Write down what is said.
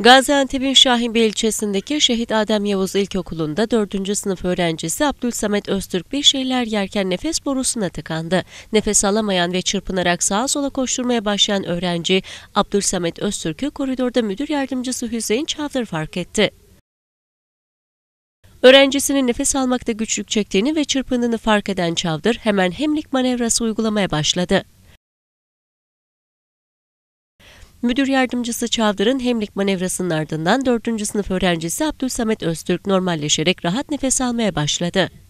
Gaziantep'in Şahinbey ilçesindeki Şehit Adem Yavuz İlkokulu'nda 4. sınıf öğrencisi Abdülsamet Öztürk bir şeyler yerken nefes borusuna tıkandı. Nefes alamayan ve çırpınarak sağa sola koşturmaya başlayan öğrenci Abdülsamet Öztürk'ü koridorda müdür yardımcısı Hüseyin Çavdır fark etti. Öğrencisinin nefes almakta güçlük çektiğini ve çırpındığını fark eden Çavdır hemen hemlik manevrası uygulamaya başladı. Müdür yardımcısı Çavdar'ın hemlik manevrasının ardından 4. sınıf öğrencisi Abdülsamet Öztürk normalleşerek rahat nefes almaya başladı.